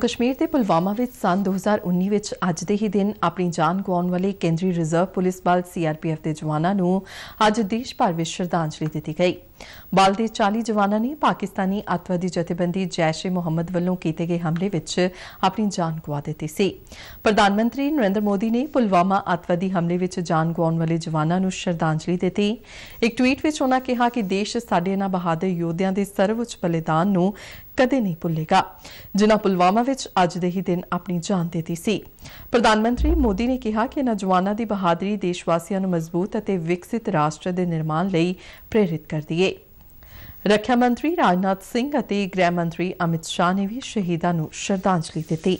ਕਸ਼ਮੀਰ ਦੇ ਪੁਲਵਾਮਾ ਵਿੱਚ ਸਨ 2019 ਵਿੱਚ ਅੱਜ ਦੇ ਹੀ ਦਿਨ ਆਪਣੀ ਜਾਨ ਗਵਾਉਣ ਵਾਲੇ ਕੇਂਦਰੀ ਰਿਜ਼ਰਵ ਪੁਲਿਸ ਬਲ ਸੀਆਰਪੀਐਫ ਦੇ ਜਵਾਨਾਂ ਨੂੰ ਅੱਜ ਦੇਸ਼ ਭਰ ਵਿੱਚ ਸ਼ਰਧਾਂਜਲੀ ਦਿੱਤੀ ਗਈ। ਬਲ ਦੇ 40 ਜਵਾਨਾਂ ਨੇ ਪਾਕਿਸਤਾਨੀ ਅਤਵਾਦੀ ਜਥੇਬੰਦੀ ਜੈਸ਼-ਏ ਮੁਹੰਮਦ ਵੱਲੋਂ ਕੀਤੇ ਗਏ ਹਮਲੇ ਵਿੱਚ ਆਪਣੀ ਜਾਨ ਗਵਾ ਦਿੱਤੀ ਸੀ। ਪ੍ਰਧਾਨ ਮੰਤਰੀ ਨਰਿੰਦਰ ਮੋਦੀ ਨੇ ਪੁਲਵਾਮਾ ਅਤਵਾਦੀ ਹਮਲੇ ਵਿੱਚ ਜਾਨ ਗਵਾਉਣ ਵਾਲੇ ਜਵਾਨਾਂ ਨੂੰ ਸ਼ਰਧਾਂਜਲੀ ਦਿੱਤੀ। ਇੱਕ ਟਵੀਟ ਵਿੱਚ ਉਹਨਾਂ ਕਿਹਾ ਕਿ ਦੇਸ਼ ਸਾਡੇ ਇਹਨਾਂ ਬਹਾਦਰ ਯੋਧਿਆਂ ਦੇ ਸਰਵਉੱਚ ਬਲੀਦਾਨ ਨੂੰ ਕਦੇ ਨਹੀਂ ਭੁੱਲੇਗਾ ਜਿਨ੍ਹਾਂ ਪੁਲਵਾਮਾ ਵਿੱਚ ਅੱਜ ਦੇ ਹੀ ਦਿਨ ਆਪਣੀ ਜਾਨ ਦੇ ਦਿੱਤੀ ਸੀ ਪ੍ਰਧਾਨ ਮੰਤਰੀ ਮੋਦੀ ਨੇ ਕਿਹਾ ਕਿ ਨੌਜਵਾਨਾਂ ਦੀ ਬਹਾਦਰੀ ਦੇਸ਼ ਵਾਸੀਆਂ ਨੂੰ ਮਜ਼ਬੂਤ ਅਤੇ ਵਿਕਸਿਤ ਰਾਸ਼ਟਰ ਦੇ ਨਿਰਮਾਣ ਲਈ ਪ੍ਰੇਰਿਤ ਕਰਦੀ ਹੈ ਰੱਖਿਆ ਮੰਤਰੀ ਰਾਜਨਾਥ ਸਿੰਘ ਅਤੇ ਗ੍ਰਹਿ ਮੰਤਰੀ ਅਮਿਤ ਸ਼ਾਹ ਨੇ ਵੀ ਸ਼ਹੀਦਾਂ ਨੂੰ ਸ਼ਰਧਾਂਜਲੀ ਦਿੱਤੀ